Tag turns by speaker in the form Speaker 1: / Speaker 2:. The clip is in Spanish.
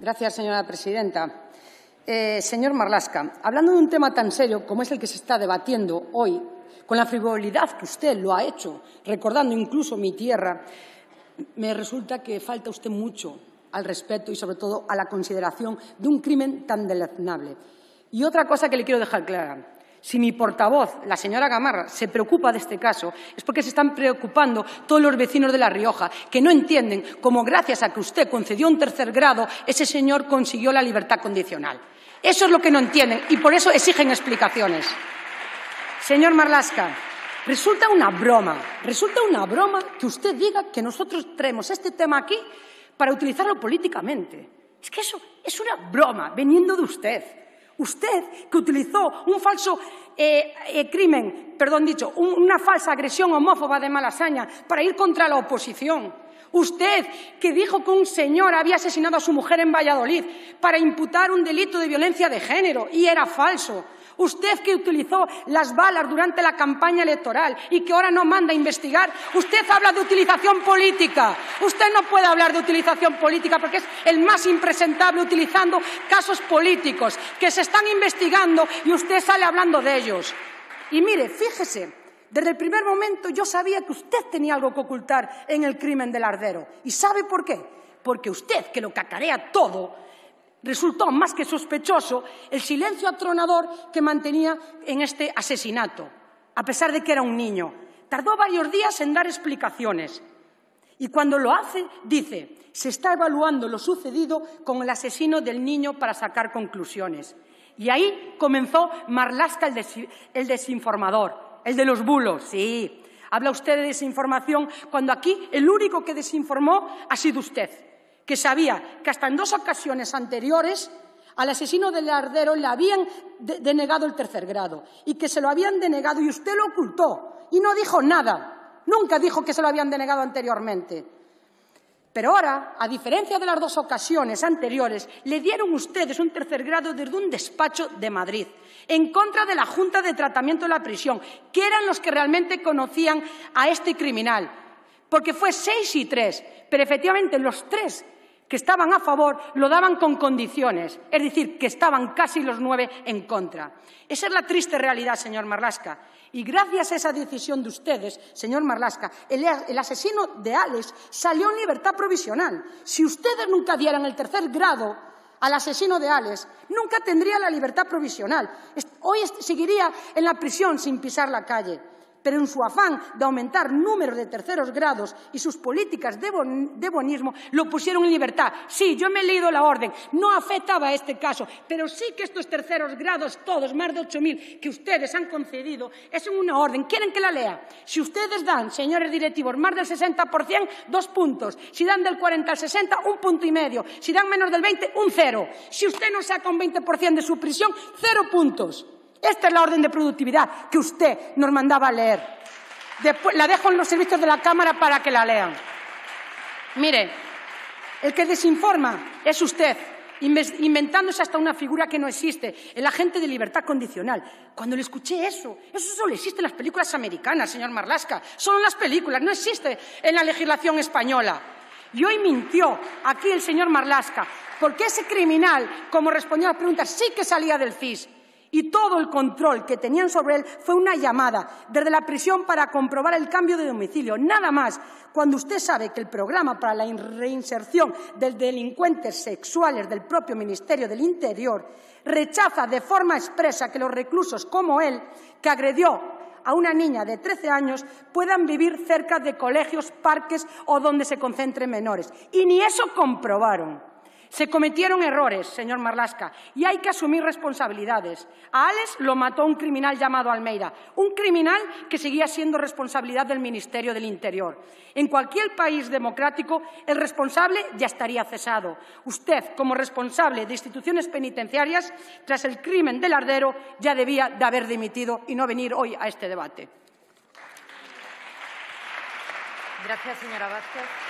Speaker 1: Gracias, señora presidenta. Eh, señor Marlasca, hablando de un tema tan serio como es el que se está debatiendo hoy, con la frivolidad que usted lo ha hecho, recordando incluso mi tierra, me resulta que falta usted mucho al respeto y, sobre todo, a la consideración de un crimen tan deleznable. Y otra cosa que le quiero dejar clara. Si mi portavoz, la señora Gamarra, se preocupa de este caso, es porque se están preocupando todos los vecinos de La Rioja, que no entienden cómo, gracias a que usted concedió un tercer grado, ese señor consiguió la libertad condicional. Eso es lo que no entienden y por eso exigen explicaciones. Señor Marlasca, resulta una broma, resulta una broma que usted diga que nosotros traemos este tema aquí para utilizarlo políticamente. Es que eso es una broma veniendo de usted. Usted, que utilizó un falso eh, eh, crimen, perdón dicho, una falsa agresión homófoba de Malasaña para ir contra la oposición. Usted, que dijo que un señor había asesinado a su mujer en Valladolid para imputar un delito de violencia de género y era falso usted que utilizó las balas durante la campaña electoral y que ahora no manda a investigar, usted habla de utilización política. Usted no puede hablar de utilización política porque es el más impresentable utilizando casos políticos que se están investigando y usted sale hablando de ellos. Y mire, fíjese, desde el primer momento yo sabía que usted tenía algo que ocultar en el crimen del Ardero. ¿Y sabe por qué? Porque usted, que lo cacarea todo, Resultó más que sospechoso el silencio atronador que mantenía en este asesinato, a pesar de que era un niño. Tardó varios días en dar explicaciones. Y cuando lo hace, dice, se está evaluando lo sucedido con el asesino del niño para sacar conclusiones. Y ahí comenzó Marlaska el, el desinformador, el de los bulos, sí. Habla usted de desinformación cuando aquí el único que desinformó ha sido usted que sabía que hasta en dos ocasiones anteriores al asesino del ardero le habían denegado el tercer grado y que se lo habían denegado y usted lo ocultó y no dijo nada. Nunca dijo que se lo habían denegado anteriormente. Pero ahora, a diferencia de las dos ocasiones anteriores, le dieron ustedes un tercer grado desde un despacho de Madrid, en contra de la Junta de Tratamiento de la Prisión, que eran los que realmente conocían a este criminal, porque fue seis y tres, pero efectivamente los tres que estaban a favor lo daban con condiciones, es decir, que estaban casi los nueve en contra. Esa es la triste realidad, señor Marlasca. Y gracias a esa decisión de ustedes, señor Marlasca, el, asesino de Alex salió en libertad provisional. Si ustedes nunca dieran el tercer grado al asesino de Alex, nunca tendría la libertad provisional. Hoy seguiría en la prisión sin pisar la calle pero en su afán de aumentar números de terceros grados y sus políticas de, bonismo, lo pusieron en libertad. Sí, yo me he leído la orden, no afectaba a este caso, pero sí que estos terceros grados, todos, más de 8.000 que ustedes han concedido, es una orden. ¿Quieren que la lea? Si ustedes dan, señores directivos, más del 60%, dos puntos. Si dan del 40 al 60, un punto y medio. Si dan menos del 20, un cero. Si usted no saca un 20% de su prisión, cero puntos. Esta es la orden de productividad que usted nos mandaba a leer. la dejo en los servicios de la Cámara para que la lean. Mire, el que desinforma es usted, inventándose hasta una figura que no existe, el agente de libertad condicional. Cuando le escuché eso, eso solo existe en las películas americanas, señor Marlasca, solo en las películas, no existe en la legislación española. Y hoy mintió aquí el señor Marlasca, porque ese criminal, como respondió a la pregunta, sí que salía del CIS y todo el control que tenían sobre él fue una llamada desde la prisión para comprobar el cambio de domicilio. Nada más, cuando usted sabe que el programa para la reinserción de delincuentes sexuales del propio Ministerio del Interior rechaza de forma expresa que los reclusos como él, que agredió a una niña de 13 años, puedan vivir cerca de colegios, parques o donde se concentren menores. Y ni eso comprobaron. Se cometieron errores, señor Marlasca, y hay que asumir responsabilidades. A Alex lo mató un criminal llamado Almeida, un criminal que seguía siendo responsabilidad del Ministerio del Interior. En cualquier país democrático, el responsable ya estaría cesado. Usted, como responsable de instituciones penitenciarias, tras el crimen del Ardero, ya debía de haber dimitido y no venir hoy a este debate. Gracias, señora Vázquez.